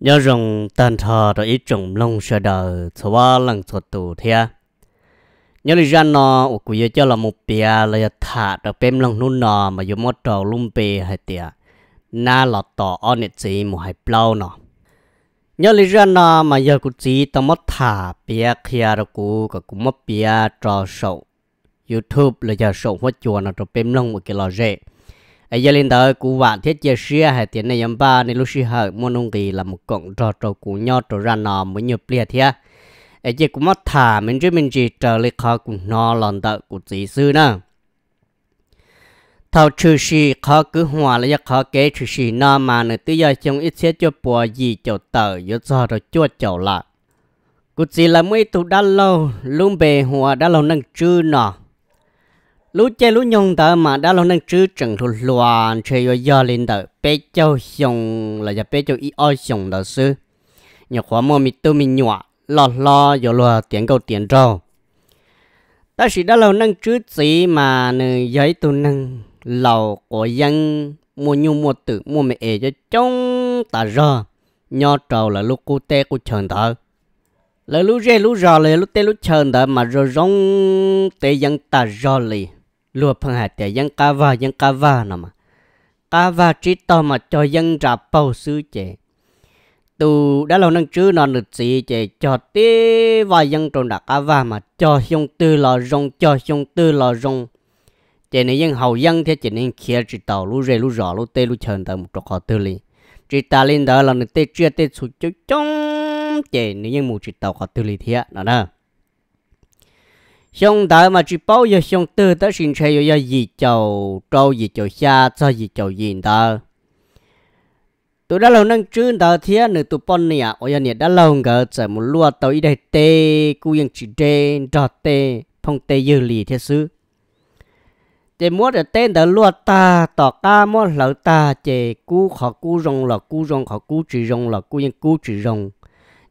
nhớ rằng tàn thờ rồi ít trồng lông sợ đời thua ba lần thua tù thia nhớ lý ra nó ở cuối cho là một bia là thả được bém lông nút nó mà dùng một trầu lung bì hay tiệt na là tỏ on nít gì một hai plau nó nhớ lý ra nó mà giờ cũng chỉ tao mất thả bia kia rồi cú cả cũng mất bia trò sầu youtube là giờ sầu hóa chùa nó rồi bém lông một cái lò rễ ai giờ lên tới cụ bạn thiết chia sẻ hay tiền này yếm ba nên lúc xí hở mua nông kỳ là một cộng trò trò cụ nhọ trò ra nò mới nhập liệt thế ai giờ cũng mất thả mình chứ mình chỉ trở lại khó cụ nọ lần tợ cụ chỉ sư nè thao trừ sĩ khó cứ hòa là khó kế trừ sĩ nọ mà nữa tự giờ trong ít xét cho bùa gì cho tờ yếu do rồi chua chậu lại cụ gì là mấy tụ đã lâu luôn bề hòa đã lâu nâng chư nọ lú chê lú nhung tờ mà đã lâu nâng chứ chẳng thu loạn chê yo yo lên tờ bê châu xiong là giờ bê châu y o xiong tờ sư nhờ khóa mô mi tu mi nhọa lo lo yo lo tiền câu tiền trâu ta chỉ đã lâu nâng chứ gì mà nữ giấy tu nâng lầu của dân mua nhu mua tử mua mẹ ế cho trông ta rơ nho trầu là lúc cô tê cô chờn tờ là lúc rê lúc rò là lúc tê lúc chờn tờ mà rơ rong tê dân ta rò lì lùa phần hạt để dân cá va dân cá va nè mà cá va trí to mà cho dân rạp bao sư chè tu đã lâu nâng chứ nó được gì chè cho tí và dân trộn đặc cá va mà cho xong tư lò rong cho xong tư lò rong chè này dân hậu dân thế chè này khía chỉ tàu lú rê lú rõ lú tê lú chờn tàu một trọc họ tư li chỉ ta lên đó là nực tê chưa tê sụt chút trong chè này dân mù chỉ tàu họ tư li thế nè nè xong tới mà chỉ bao giờ xong từ tới xin chơi yo yo gì chầu trâu gì chầu xa cho gì chầu gì đó. tụi đã lâu nâng chữ tờ thì nửa tụi bận nè ôi nè đã lâu ngờ chờ một lúa tàu ít đây tê cu yên chỉ tê cho tê phong tê dư lì thế xứ để mua được tên tờ lúa ta tỏ ca mua lỡ ta chè cứ khó cứ rong là cứ rong khó cứ chỉ rong là cứ yên cu chỉ rong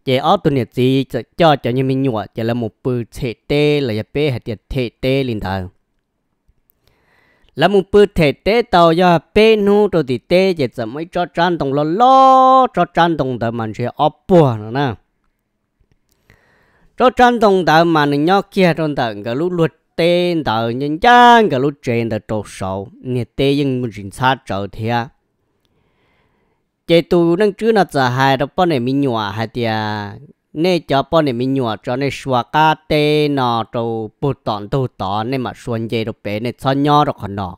chỉ ở tuần này gì cho cho như mình nhọ chỉ là một bữa thể tê là giờ bé hạt tiệt thể tê lên thờ là một bữa thể tê tàu giờ bé nu rồi thì tê chỉ sợ mới cho trang đồng lo lo cho trang đồng tờ mình sẽ ấp bùa nữa nè cho trang đồng tờ mình nhớ kia trong tờ cái lúc luật tê tờ nhân dân cái lúc trên tờ trộn sầu nghe tê nhưng mình xin sát trở thiệt chế tu nâng chữ nó giờ hai đó bọn này mình nhỏ hai tia nè cho bọn này mình nhỏ cho nên xóa cá tê nó trâu bột tòn tu tòn nên mà xuân chế đồ bé nên cho nhỏ đó còn nó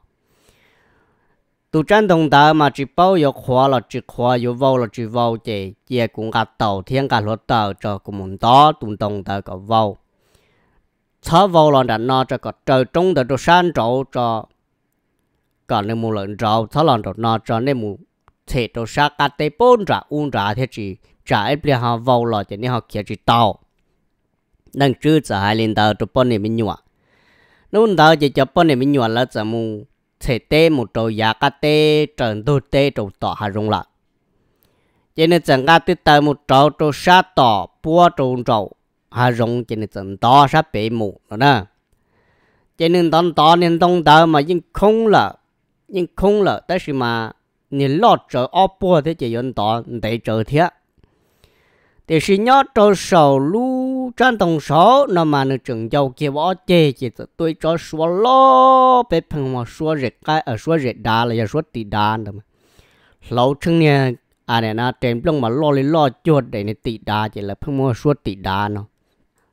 tu chân đồng đạo mà chỉ bao giờ khóa là chỉ khóa giờ vào là chỉ vào chế chế cũng gặp tàu thiên gặp lót tàu cho cũng muốn đó tu đồng đạo có vào cho vào là đã nó cho có trời trung đạo đồ san trâu cho còn nên mua lợn rau cho là đồ nó cho nên mua thế đồ sa cá tê bốn ra un ra thế chỉ trả ép liền họ vào lò thì nên họ kia chỉ tàu đang chưa trả hai lên tàu tụi bọn này mình nhua nó un chỉ cho bọn này mình nhua là giờ mu thế tê một trâu giá cá tê trần đồ tê trâu tỏ hà rung lại cho nên chẳng cá tê tàu một trâu trâu sa tỏ bua trâu trâu hà rung cho nên chẳng tỏ sa bể mù nữa nè cho nên tông tỏ nên tông tàu mà nhưng không là nhưng không là tới khi mà 你老这阿婆的就用到得这天。但是你要找手路战动手，那么呢，正要给我姐姐子对着说了，别碰我说热该呃说热大了，也说地大的嘛。老成年啊，那那真不嘛老里老觉得那地大去了，碰我说地大呢。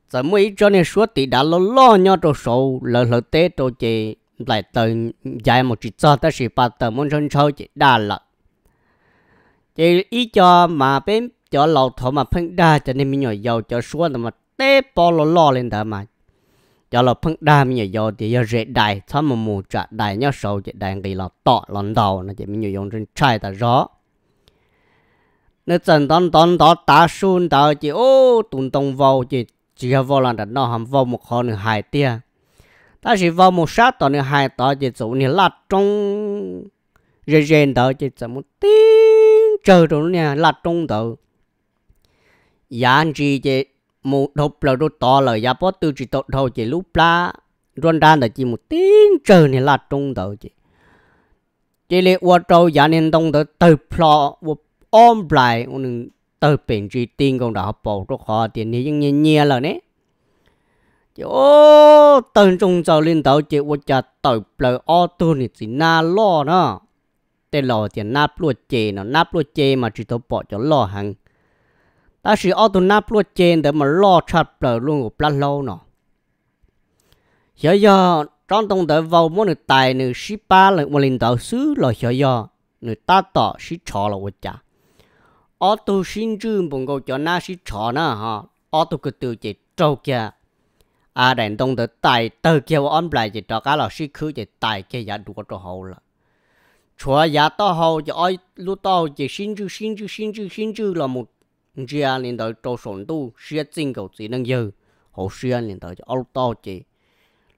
怎么一叫你说地大了老你要找手了了得着去。lại từ dài một chút cho ta sẽ bắt tờ môn sân sâu chỉ đa lợ chỉ ý cho mà bên cho lầu thọ mà phân đa cho nên mình nhỏ giàu cho xuống mà tế bò lo lo lên đó mà cho lầu phân đa mình nhỏ giàu thì giờ rễ đại thọ mà mù trả đại nhau sâu chỉ đại cái là tọ lọn đầu nó chỉ mình nhỏ dùng trên trai ta rõ nó chân tốn tốn đó ta sun tao chỉ ô tùng tông vào chỉ chỉ vào là nó hàm vào một con hai tia ta chỉ vào một sát tỏ nữa hai tỏ chỉ dụ nữa là trong rèn rèn tỏ chỉ dụ một tí chờ rồi nè là trong tỏ yàn chỉ chỉ một đột lờ đột tỏ lờ yà bó từ chỉ tọt đầu chỉ lúc la run đan tỏ chỉ một tí chờ nè là trong tỏ chỉ chỉ lệ qua trâu yàn nên đông tỏ từ plọ ôm lại một từ bình chỉ tin con đã bỏ rất khó tiền thì những nhẹ nhẹ rồi đấy 哟，等中早领导姐我家到不了奥多尼是哪落呢？แต่หล่อจะนับลวดเจเนาะนับลวดเจมาจิตปอจะล่อหังตาสิออตุนับลวดเจนแต่มาล่อชัดเปล่าลุงกับปลาเล่าเนาะเฮียยอจ้องตรงเดวาวมันตายหนึ่งสิป้าเลยมาลินดาวซื้อหล่อเฮียยอหนึ่งตาต่อสิชอเราวจ้าออตุชินจืมปงกูจะน่าสิชอนะฮะออตุก็ตัวเจเจ้าแก à đèn đông tới tài tờ kêu ông lại chỉ cho cá là suy khứ chỉ tài kia giá đùa cho hậu là chúa giá to hậu chỉ ai lúc to chỉ xin chữ xin chữ xin chữ xin chữ là một chia liền tới cho sổn tu xia chính cầu chỉ năng dư hậu xia liền tới cho ông to chỉ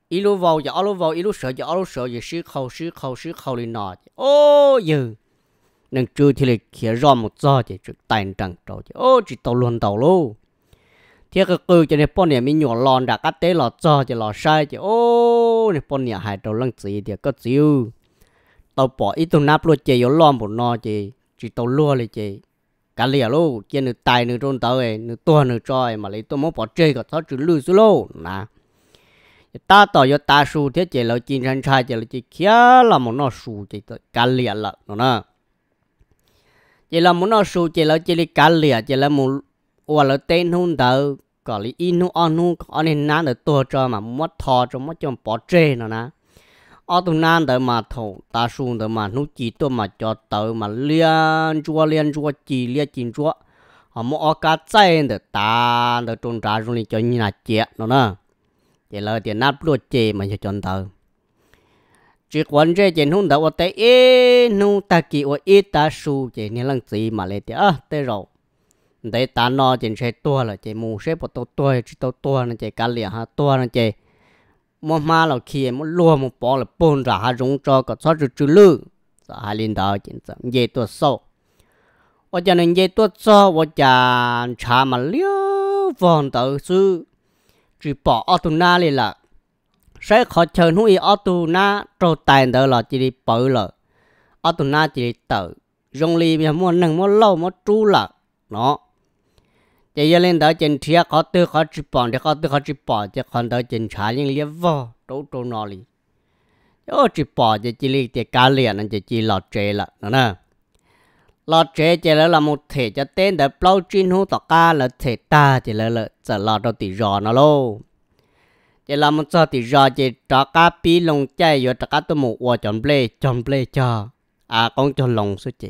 ít lúc vào giờ lúc vào ít lúc sợ giờ lúc sợ giờ sĩ khâu sĩ khâu sĩ khâu liền nọ ô dư nên chưa thì là kia rõ một giờ chỉ tài trăng trâu chỉ ô chỉ tàu luôn tàu luôn เที่ยก็คือจะ่นปนเนี่ยมีหยวนลอนดักกัดเตะหลอดจอจะหลอดใช่จะโอ้เนี่ยปนเนี่ยหายตัวลังสีเดียก็จิ้วตัวปออีตัวนับรววเจยล้อมบนนอเจจีตัวลัวเลยเจกันเหลี่ยลูกเจนึ่งตายหนึงโดนตัวเองนึ่งตัวหนึงจอยมาเลยตัวมันปอเจก็ท้อจุลือสุโลนะตาต่อยตาสูเที่ยเจเราจีนชันชายเจเราจีเขี้ยละมันนอสูเจกันเหลี่ยละนะเจยละมันนอสูเจเราเจียกันเหลี่ยเจยระมัน tên nên nán tụ nan cho mà mất mất thọ cho cho bỏ trê nán mà thầu ta xuống đợi mà nút chỉ tôi mà cho tới mà liên chúa liên chúa chỉ liên chính chúa họ mua ở cá chay đợi ta đợi trôn trà rồi cho như là chết nó nè chỉ là tiền nát luôn chê mà cho chọn tới chỉ quan trọng chỉ không đợi ở tới nút ta kỳ ở ít ta xuống chỉ nên làm gì mà lấy tiền à tới rồi đấy ta nó trên xe tua là chỉ mù xe bắt đầu tua chỉ tao tua nên chỉ cá lìa ha tua nên chỉ mua má là khi mua lúa mua bò là bốn ra ha rung cho có sao chữ chữ lư sao dạ, hai linh đạo chỉ sợ dễ tua sâu và cho nên dễ tua sâu và cho cha mà liêu vòng tự sư chỉ bỏ ở tu na liền là sẽ khó chờ nuôi ở tu na trâu tài đó là chỉ đi bự là ở tu na chỉ tự rong li mà mua nâng mua lâu mua tru là nó chỉ yêu lên đó trên thia khó tư khó chịu bỏ để khó tư khó chịu bỏ chỉ còn đó trên trái liên liên vô trâu trâu nọ li ô chịu bỏ chỉ chỉ li chỉ cá liền anh chỉ chỉ lọt chế là nữa nè lọt chế chỉ là một thể cho tên để bao chín hú tỏ cá là thể ta chỉ là là chỉ lọt đầu tỷ rò nó lô chỉ là một số tỷ rò chỉ trả cá pi lồng chay rồi trả cá tôi một quả chọn ple chọn ple cho à con cho lồng số chỉ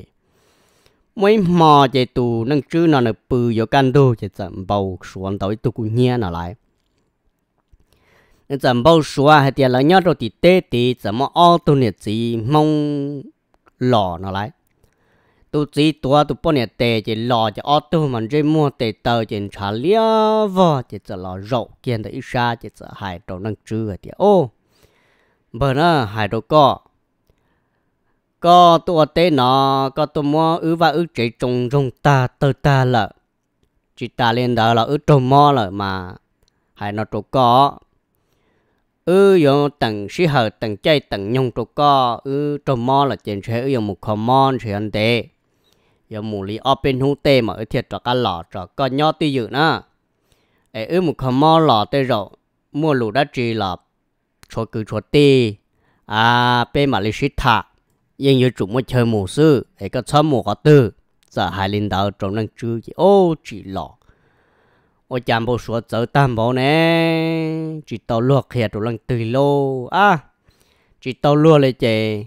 mấy mò chạy tù nâng chư nó nợ bự vô can đô chạy tận bầu xuống tới tụ cũng nhẹ nó lại tận bầu xuống hay tiền là nhớ rồi thì tê thì tận mà ô tô nhiệt gì mong lò nó lại tụ chỉ tua tụ bao nhiêu tệ chỉ lò chỉ ô tô mà chỉ mua tệ tờ chỉ trả lia vợ chỉ chỉ lò rậu kiện tới ít xa chỉ chỉ hai đầu nâng chữ thì ô bữa nữa hai đầu có có tụ tế nó có tụ mò ứ và ứ chế trồng rong ta tơ ta lợ chỉ ta lên đó là ứ trồng mò lợ mà hay nó trồng có ứ dùng tầng sĩ hờ tầng chay tầng nhung trồng có Ư trồng mò là trên sẽ Ư dùng một khom mòn sẽ ăn tê dùng mù lý ở bên hú tê mà Ư thiệt cho ca lọ cho có nhó tư dự nữa ấy ứ một khom mò lọ tê rồi mua lũ đã trì lọ cho cứ cho tê à bên mà lý sĩ thạc yên yêu chủ mới chơi mù sư ấy có chơi mù có tư giờ hai linh đạo trong năng chư chỉ ô chỉ lọ ô chạm bộ số giờ tam bộ nè chỉ tàu luộc kia trong năng tư lô à chỉ tàu luộc lấy chè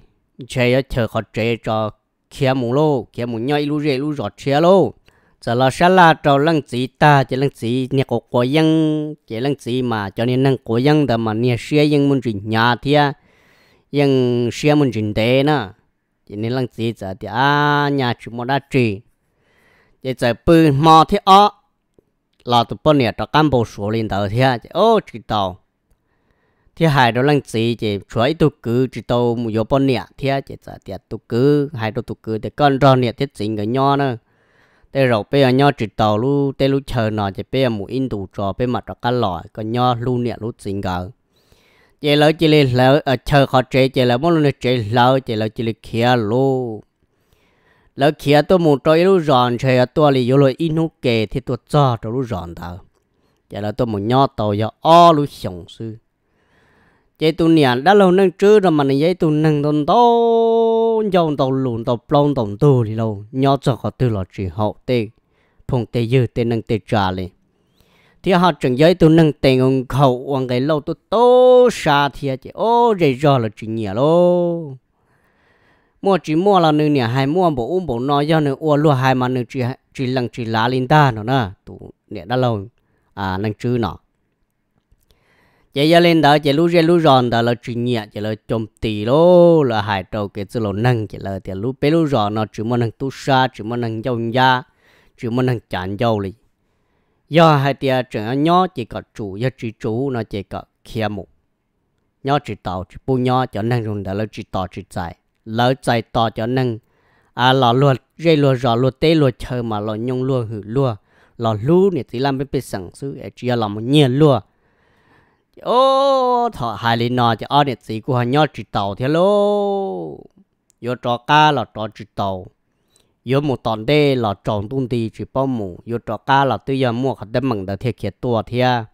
chè ở chờ khó chè cho kia mù lô kia mù nhảy lu rè lu rọt chè lô giờ là sẽ là trâu lăng chỉ ta chỉ lăng chỉ nhà cổ cổ dân chỉ lăng chỉ mà cho nên năng cổ dân mà nhà xe dân muốn trình nhà thì dân xe muốn trình tế nè chỉ nên lăng gì giờ thì à nhà chủ mua đã trì vậy giờ bự mò thì ó là tụi bọn này cho cán bộ số lên đầu thì à ô chỉ tàu thì hai đứa lăng gì chỉ chuối tụ cứ chỉ tàu một vô bọn này thì chỉ giờ thì tụ cứ hai đứa tụ cứ để con rò này thì chính cái nhau nữa để rồi bây giờ nhau chỉ tàu lu để lu chờ nó chỉ bây giờ một in đủ trò bây mặt cho cá lòi cái nhau lu này lu chính cái chị lỡ chị lì lỡ ờ, chờ họ trẻ chị lỡ muốn lên trẻ lỡ chị lỡ chị lì kia lô lỡ kia tôi muốn cho yêu rọn chơi tôi lì yêu lối inu kề thì tôi cho cho lũ rọn thở chị lỡ tôi muốn nhỏ tàu cho o lũ sống sư chị tôi niệm đã lâu nâng chứ rồi mà này giấy tôi nâng tôn tố dòng tàu lùn tàu plong tàu tu thì lâu nhỏ cho họ tôi là chỉ hậu tê phong tê dư tê nâng tê trà liền thì họ chuẩn giới tôi nâng tiền ông khẩu ông cái lâu tôi tô xa thì chỉ ô rầy rò là chuyện nhẹ lô mua chỉ mua là nương nhỉ hai mua bộ ôm bộ nói do nương ua luôn hai mà nương chỉ chỉ lần chỉ lá lên ta nó nè tụ nhẹ đã lâu à nâng chữ nó chỉ giờ lên đó chỉ lú rê lú ròn đó là chuyện nhẹ chỉ là chôm tì lô là hai đầu cái chữ lô nâng chỉ là chỉ lú bé lú ròn nó chỉ mua nâng tu xa chỉ mua nâng giàu nhà chỉ mua nâng chán giàu liền do hai tia chuyện nhỏ chỉ có chủ do chỉ chủ nó chỉ có kia mục nhỏ chỉ tàu chỉ bu nhỏ cho nên dùng để lỡ chỉ tàu chỉ chạy lỡ chạy tàu cho nên à lò luộc dây luộc rò luộc tê luộc chờ mà lò nhung luộc hử luộc lò lu này thì làm bên bên sẵn sự chỉ là một nhiên luộc ô thọ hai lần nọ thì ở này chỉ của nhỏ chỉ tàu thế lô yo trò ca là trò chỉ tàu tung tu 有木当地老长东地去保姆，有找家了对要木还得猛的天天多天。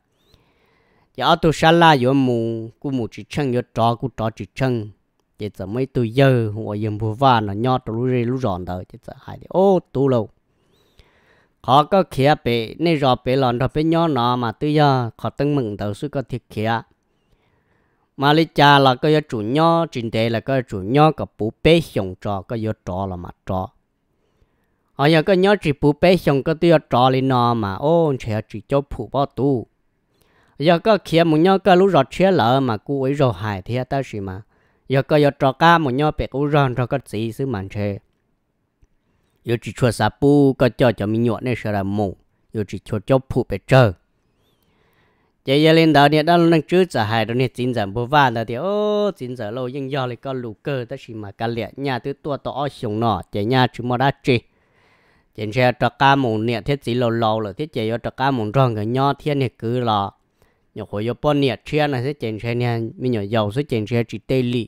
要都山啦有木，古木去称有找古找去称，这怎么都有我用不完了，鸟都路人路上的，这这还的哦都了。họ có khía bể nên rõ bể lòn đó bể nhỏ nó mà tự do họ từng mừng đầu suốt có thiệt khía mà lý cha là có chủ nhỏ trình tế là có chủ nhỏ có bố bể xong trò có yếu trò là mà trò họ nhà cái nhớ chỉ bù bé xong cái tiêu trò lên nọ mà ô trẻ chỉ cho phụ bao tu giờ cái kia một nhớ cái lúc rồi chia lỡ mà cô ấy rồi hại thì ta gì mà giờ cái giờ trò cá một nhớ bé cô rồi rồi có gì xứ mà chê giờ chỉ cho sa bù cái cho cho mình nhọn này sẽ là mù giờ chỉ cho cho phụ bé chờ giờ giờ lên đó เนี่ย đó nâng chữ giờ hại chính giờ bố vợ đó thì ô chính giờ lâu nhưng giờ lại có lù cơ ta chỉ mà cả lẹ nhà từ to to xong nọ chỉ nhà chỉ mà đã chơi chính sẽ cho ca mùng nè thiết chỉ lâu lâu là thiết chế cho cá mùng rong cái nhỏ thiết nè cứ là nhiều hồi cho bọn nè chia là sẽ chính sẽ nè mình nhiều dầu sẽ chính sẽ chỉ tê li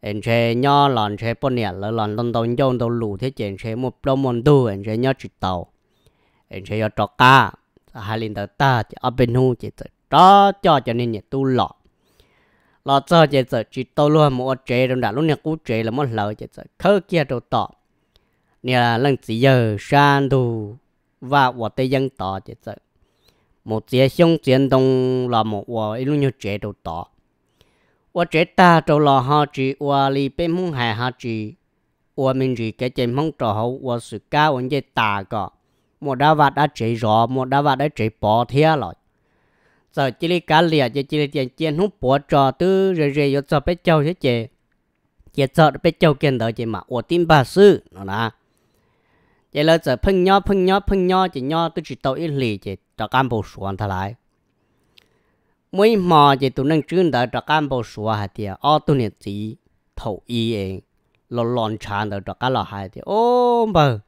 anh sẽ nhỏ lần chế bọn nè là lần lần đầu nhông đầu lù thiết chính sẽ một đồng một đu anh sẽ nhỏ chỉ tàu anh sẽ cho ca hai linh tờ ta chỉ ở bên hữu chỉ cho cho cho nên nhiệt tu lọ lọ cho chỉ chỉ tàu luôn một chế đồng đà lúc nè cú chế là một lợ chỉ khơi kia đầu tọt nè lần chỉ giờ san đủ và của tây dân tỏ chế sợ một chiếc xong chiến đông là một của ít như chế đồ tỏ và chế ta trâu là họ chỉ và li bên mông hải họ chỉ và mình chỉ cái chế mông trò hậu và sự cao vấn chế ta cả một đa vật đã chế rõ một đa vật đã chế bỏ thia rồi giờ chỉ li cá lìa chỉ chỉ li tiền chiến hút bỏ trò tư rồi rồi yo cho bé châu chế chế chế sợ bé châu kiên đợi chế mà của tim bà sư nó là chỉ là giờ phân nhau phân nhau phân nhau chỉ nhau tôi chỉ tàu ít lì chỉ cho cán bộ xuống thay lại mỗi mò chỉ tôi nâng chân đỡ cho cán bộ xuống hạt thì ở tôi nhận chỉ thầu y ấy lo lon chán đỡ cho cán lò hạt thì ôm bờ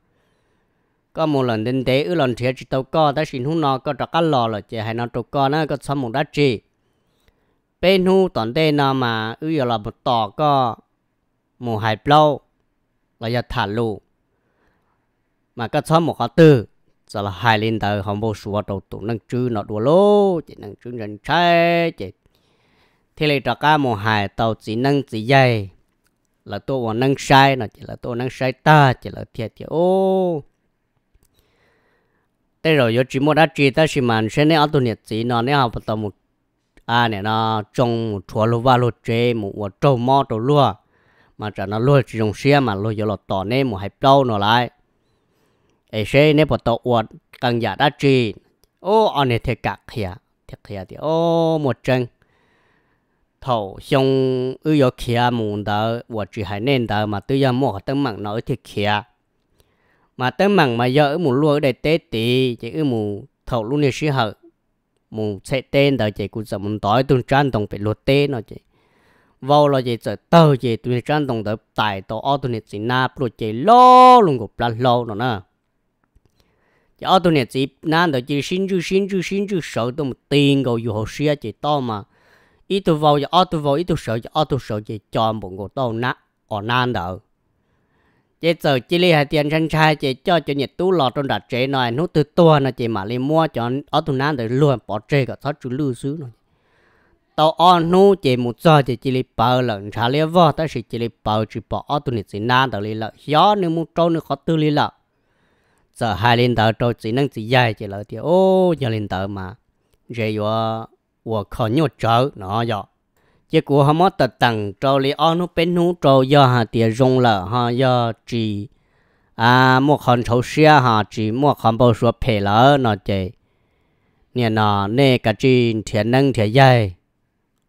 có một lần đến thế ư lần thiệt chỉ tàu co ta xin hung nó có cho cán lò là chỉ hay nó tàu co nó có xong một đá chỉ bên hung toàn thế nó mà ở giờ là một tò co một hai lâu là giờ thả lụ mà cái xóm một họ tư sau là hai lên tờ họ vô sủa đầu tụ năng chư nó đùa lô chỉ năng chư nhân trai chỉ thế là trò cả một hai tàu chỉ năng chỉ dây là tôi còn năng sai nó chỉ là tôi năng sai ta chỉ là thiệt thiệt ô thế rồi giờ chỉ một đã chỉ ta chỉ màn sẽ nên ở tu nhiệt chỉ nó nên học tàu một à này nó trong một chùa lúa và lúa chế một một trâu mò trâu lúa mà trả nó lúa chỉ dùng xe mà lúa giờ lọt tỏ nên một hai trâu nó lại ai xe nè bộ tàu uột càng giả đã trì ô anh này thiệt cạc hìa thiệt hìa thì ô một chân thầu xong ư yo kia muốn đỡ uột chỉ hai nên mà tự nhiên mua tấm mạng nói thiệt kia mà tấm mạng mà giờ muốn luôn ở đây tết chỉ ư muốn thầu luôn này sĩ hở muốn sẽ tên đỡ chỉ cũng sợ muốn tối tuần trang đồng phải luật tên nó chỉ vào là chỉ sợ tờ chỉ tuần trang đồng đỡ tại tổ ô tuần này chỉ na pro chỉ lo luôn gục là lo nó nè chỉ ở tuần này chỉ nãy đó chỉ xin chú xin chú xin chú sợ tôi một tiền gọi dù hồ sơ chỉ to mà ít tôi vào giờ ở tôi vào ít tôi sợ giờ ở tôi sợ chỉ cho một người to nã ở nan đó chỉ sợ chỉ lấy hai tiền sang trai chỉ cho cho nhiệt tú lọt trong đặt chế này nút từ tua nó chỉ mà lấy mua cho ở tuần nãy đó luôn bỏ chế cả thoát chú lưu xứ rồi tao ăn nu chỉ một giờ chỉ chỉ lấy bờ lần trả lấy vợ ta chỉ chỉ lấy bờ chỉ bỏ ở tuần này chỉ nãy đó lấy lợ gió nếu muốn trâu nếu khó tư lấy lợ giờ hai lên tờ trâu chỉ năng chỉ dạy chỉ lợi thì ô giờ lên tờ mà rồi yo wo khó nhốt trở nó yo chỉ của họ mất tờ tầng trâu li ăn nó bên nó trâu yo hà tiền rong là ha yo chỉ à một con trâu xe hà chỉ một con bao số phe lỡ nó chỉ nè nọ nè cái chỉ thiện năng thiện dạy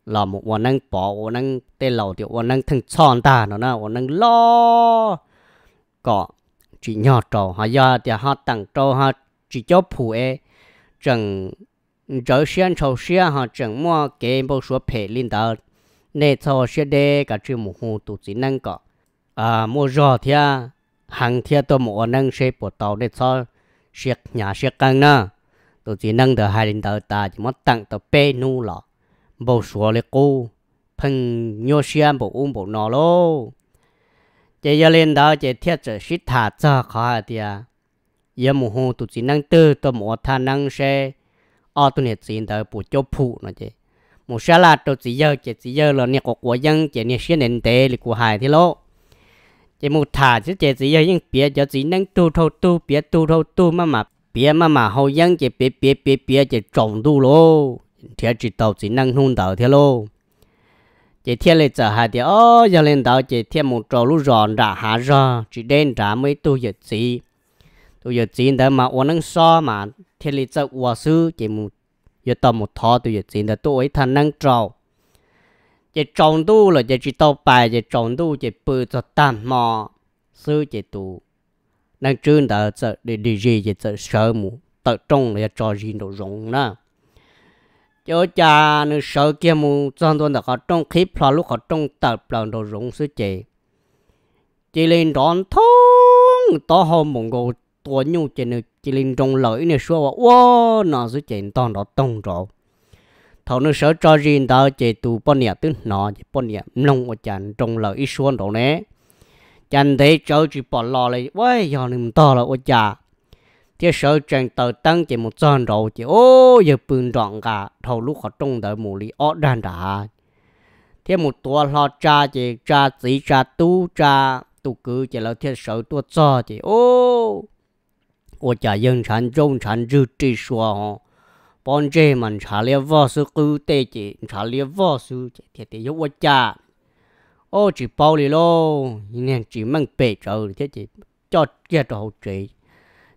là một một วัน năng bỏ วัน năng tên lầu thì วัน năng thằng tròn ta nó na วัน năng lo có chỉ nhỏ trò họ do thì họ tặng trâu họ chỉ cho phụ ấy chẳng trở xuyên sầu xuyên họ chẳng mua cái bộ số phê linh đạo nên cho xe đê cả chữ mù hồ tụ chỉ năng có à mua rõ thì hàng thì tôi mua năng xe bộ tàu để cho xe nhà xe căng nữa tụ chỉ năng được hai linh đạo ta chỉ mất tặng tàu bê nu lọ bộ số lấy cô phần nhiều xe bộ ôm bộ nó luôn chị giờ lên đó chị thiết trở xít thả cho khó thì à giờ mù hồ tụi chí năng tư tụi mù thà năng xe ở tụi này chị đợi bù cho phụ nó chị mù xa là tụi chị giờ chị chị giờ là nè của của dân chị nè xe nền tệ là của hải thì lỗ chị mù thả chứ chị chị giờ những bia cho chị năng tu thâu tu bia tu thâu tu mà mà bia mà mà hậu dân chị bia bia bia bia chị trồng tu lô thiệt chị tàu chị năng hôn tàu thế lô chỉ thiên lệ trở hà thì ô giờ lên đó chỉ thiên một trầu lúc ròn đã hà ra chỉ đen đã mới tu giờ gì tu giờ gì đó mà uống năng so mà thiên lệ trở uống sư chỉ một giờ tao một thọ tu giờ gì đó tu ấy thành năng trầu chỉ trồng tu là chỉ chỉ tao bài chỉ trồng tu chỉ bự cho tam mò sư chỉ tu năng trương đó trở để đi gì chỉ trở sớm một, tự trông là cho gì đồ rộng nữa chỗ cha nữ sợ kia mù trong tuần họ trong khí phò lúc họ trong tập lần đồ rụng sứ chị chị lên đón thông to hồ mùng gồ tua nhu chị nữ chị lên trong lợi này xua và wow nó sứ chị toàn đó tông rồi thầu nữ sợ cho riêng đó chị tù bao nhiêu tức nọ chị bao nhiêu nông ở chàng trong lợi xua đó nè chàng thấy cháu chỉ bỏ lo lại 喂，要你们到了我家。thì sợ chẳng tờ tăng chỉ một giòn rồi chỉ ô giờ bừng đoạn cả thầu lúc họ trông đợi mù lý ọ đàn đã thì một tua lo cha chỉ cha chỉ cha tu cha tu cứ chỉ là thiết sợ tua cho chỉ ô ô cha dân sản trông sản dư tri xua họ bọn trẻ mình trả lời vợ sư cứ tê chỉ trả lời vợ sư chỉ thiết thì yếu cha ô chỉ bao lì lô nên chỉ mang bể trời thiết chỉ cho kia trò chỉ.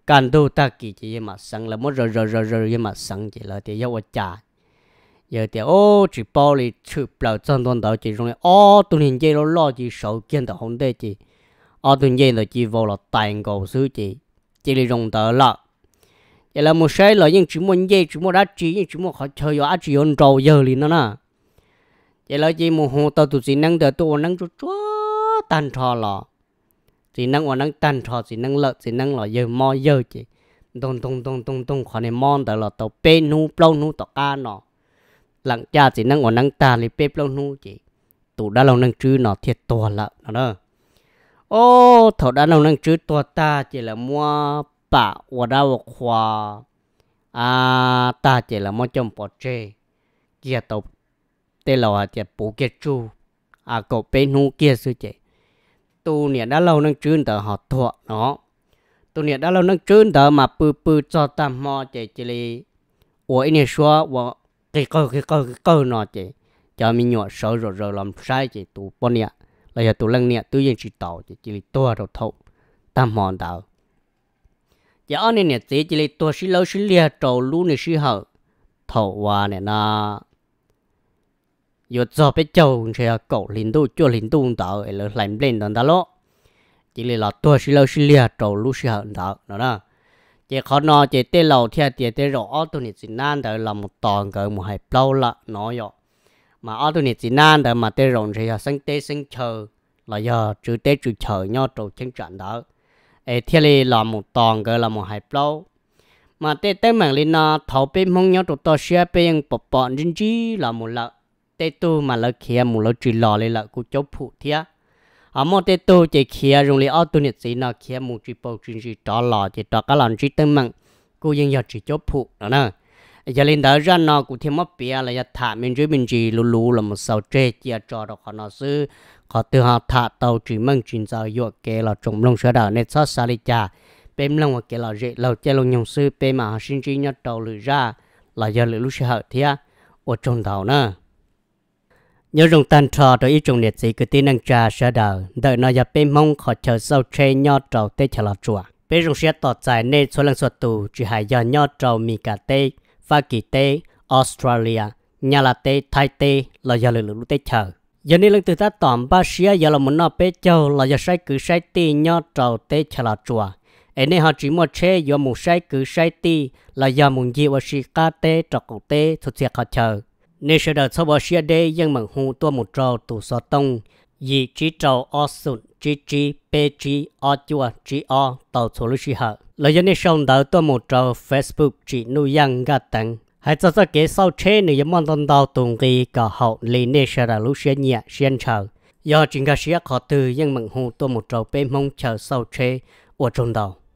กันดูตากี่จีมาสังละมันรอรอรอรอยมาสังจีละเดียวว่าจ่าเดี๋ยวเดี๋ยวโอ้จีบอลีชื่อเปล่าจังตอนเดาจีตรงนี้อ๋อตัวนี้เจเราล่อจี手见到红的จีอ๋อตัวนี้เราจีวอลแต่งกูซื้อจีจีเลยลงเดาละเดี๋ยวเราไม่ใช่เรายังจีมันเย่จีมันรักจียังจีมันเขาเชยอาจียนโจเยอะเลยนะนะเดี๋ยวเราจีมันหัวตัวตัวจีนั่งเดาตัวนั่งจู่จ้าตันทอละ thì năng ở năng tan trò thì năng lợt thì năng là giờ mò giờ chị tung tung tung tung tung khỏi này mòn tới là tàu pe nu plau nu tàu ca nọ lặng cha thì năng ở năng tan thì pe plau nu chị tụ đã lâu năng chữ nọ thiệt to lợ nó đó ô thầu đã lâu năng chữ to ta chỉ là mua bả ở đâu khoa à ta chỉ là mua chồng bỏ chê kia tàu tê lò chỉ bù kia chu à cậu pe nu kia sư chị tu nè đã lâu nâng chuyên tờ họ thọ nó tu nè đã lâu nâng chuyên tờ mà bự bự cho tam mò chạy chị li ủa nè xóa và cái cơ cái cơ cái cơ nó chạy cho mình nhọ sợ rồi rồi làm sai chạy tu bọn nè là giờ tu lăng nè tu yên chỉ tàu chạy chị li tua đầu thâu tam mò tàu giờ anh nè chị chị li tua xí lâu xí lia trầu lú nè xí hậu thầu hoa nè na 有做别种是要搞领导做领导到，哎，来领导到咯。chỉ là là tôi sẽ là sẽ là trâu lúc sẽ hận đó đó chỉ khó nó chỉ tế lầu theo tiền tế rõ tôi này chỉ nan đó là một toàn cái một hai lâu là nói rồi mà ở tôi này chỉ nan đời mà tế rộng thì sinh à, tế sinh chờ là giờ chữ tế chữ chờ nhau trâu chân trận đó ấy theo này là một toàn cái là một hai lâu mà tế tế mạng lên nó thấu biết mong nhau trâu to xe bên bọt bọt dân chi là một lợn tê tu mà lỡ kia mù lỡ trừ lò lấy lỡ cú chốt phụ thía ở mô tê tu chỉ kia dùng lấy ô tu nhiệt sĩ nó kia mù trừ bầu trừ trừ đó lò chỉ đó các lòng trừ tâm mạng cú yên giờ trừ chốt phụ đó nè giờ lên đó ra nó cú thêm mất bia là giờ thả mình trừ bình trừ lù lù là một sầu trê chia trò đó khó nó sư họ từ họ thả tàu trừ măng trừ giờ dọa kê là trồng lông sữa đào nét xót xa đi cha bên lông hoặc kể là rễ lâu chơi lông nhung sư bê mà sinh trí nhát đầu lưỡi ra là giờ lưỡi lúc sẽ hở thia ở trong đầu nè nhớ rung tan trò đối ý chung nhiệt gì cứ tin năng trà sợ đờ đợi nó giờ bên mong khó chờ sau tre nho trầu tê chờ lọt chùa bên rung sẽ tỏ dài nên số lần xuất tù chỉ hại giờ nho trầu mì cà tê pha kỳ tê Australia nhà là tê Thái tê là giờ lửa lũ tê chờ giờ nên lần từ ta tỏm ba xía giờ là muốn nó bé châu là giờ sai cứ sai tê nho trầu tê chờ lọt chùa ấy nên họ chỉ một chế do một sai cứ sai tê là giờ muốn gì và xí cà tê trọc tê thuộc thiệt họ chờ nếu sẽ đợi sau bao xe đây dân mừng hù tua một trâu tù so tông yi chỉ trâu o sụn chỉ chỉ bê chỉ o chua chỉ o tàu số lưu sĩ hợp lời dân này xong đợi tua một trâu facebook chỉ nuôi dân gà tặng hãy cho ra kế sau chế nữ dân mong tôn tàu tùng kỳ cả hậu lý nê sẽ đợi lưu xe nhẹ xuyên chờ do chính gà xe khó từ dân mừng hù tua một trâu bê mong chờ sau chế ở trong đầu